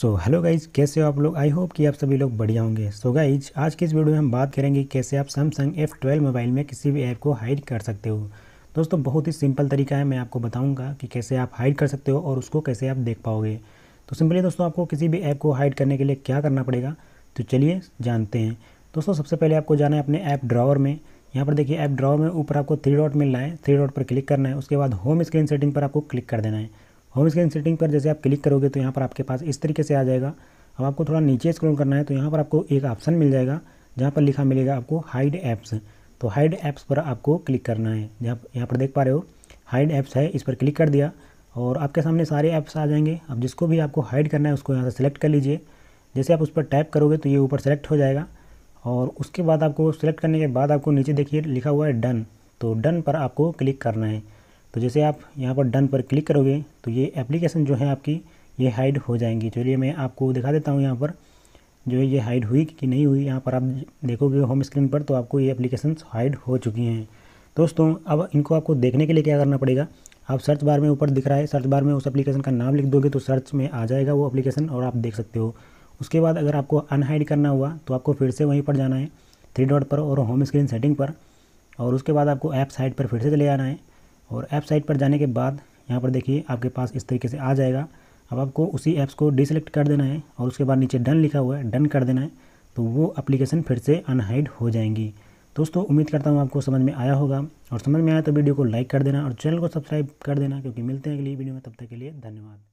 so hello guys कैसे हो आप लोग आई होप कि आप सभी लोग बढ़िया होंगे सो so गाइज आज की इस वीडियो में हम बात करेंगे कैसे आप सैमसंग एफ ट्वेल्व मोबाइल में किसी भी ऐप को हाइड कर सकते हो दोस्तों बहुत ही सिंपल तरीका है मैं आपको बताऊंगा कि कैसे आप हाइड कर सकते हो और उसको कैसे आप देख पाओगे तो सिंपली दोस्तों आपको किसी भी ऐप को हाइड करने के लिए क्या करना पड़ेगा तो चलिए जानते हैं दोस्तों सबसे पहले आपको जाना है अपने ऐप ड्रावर में यहाँ पर देखिए ऐप ड्रावर में ऊपर आपको थ्री डॉट मिल रहा है थ्री डॉट पर क्लिक करना है उसके बाद होम स्क्रीन सेटिंग पर आपको क्लिक कर देना है होम स्क्रीन सेटिंग पर जैसे आप क्लिक करोगे तो यहाँ पर आपके पास इस तरीके से आ जाएगा अब आपको थोड़ा नीचे स्क्रॉल करना है तो यहाँ पर आपको एक ऑप्शन मिल जाएगा जहाँ पर लिखा मिलेगा आपको हाइड ऐप्स तो हाइड ऐप्स पर आपको क्लिक करना है जहाँ यहाँ पर देख पा रहे हो हाइड ऐप्स है इस पर क्लिक कर दिया और आपके सामने सारे ऐप्स आ जाएंगे अब जिसको भी आपको हाइड करना है उसको यहाँ से सिलेक्ट कर लीजिए जैसे आप उस पर टाइप करोगे तो ये ऊपर सेलेक्ट हो जाएगा और उसके बाद आपको सेलेक्ट करने के बाद आपको नीचे देखिए लिखा हुआ है डन तो डन पर आपको क्लिक करना है तो जैसे आप यहाँ पर डन पर क्लिक करोगे तो ये एप्लीकेशन जो है आपकी ये हाइड हो जाएंगी चलिए मैं आपको दिखा देता हूँ यहाँ पर जो है ये हाइड हुई कि नहीं हुई यहाँ पर आप देखोगे होम स्क्रीन पर तो आपको ये एप्लीकेशन हाइड हो चुकी हैं दोस्तों अब इनको आपको देखने के लिए क्या करना पड़ेगा आप सर्च बार में ऊपर दिख रहा है सर्च बार में उस एप्लीकेशन का नाम लिख दोगे तो सर्च में आ जाएगा वो एप्लीकेशन और आप देख सकते हो उसके बाद अगर आपको अनहाइड करना हुआ तो आपको फिर से वहीं पर जाना है थ्री डॉट पर और होम स्क्रीन सेटिंग पर और उसके बाद आपको ऐप साइट पर फिर से चले आना है और ऐप साइट पर जाने के बाद यहाँ पर देखिए आपके पास इस तरीके से आ जाएगा अब आपको उसी ऐप्स को डिसलेक्ट कर देना है और उसके बाद नीचे डन लिखा हुआ है डन कर देना है तो वो अप्लीकेशन फिर से अनहाइड हो जाएंगी दोस्तों उम्मीद करता हूँ आपको समझ में आया होगा और समझ में आया तो वीडियो को लाइक कर देना और चैनल को सब्सक्राइब कर देना क्योंकि मिलते हैं अगली वीडियो में तब तक के लिए धन्यवाद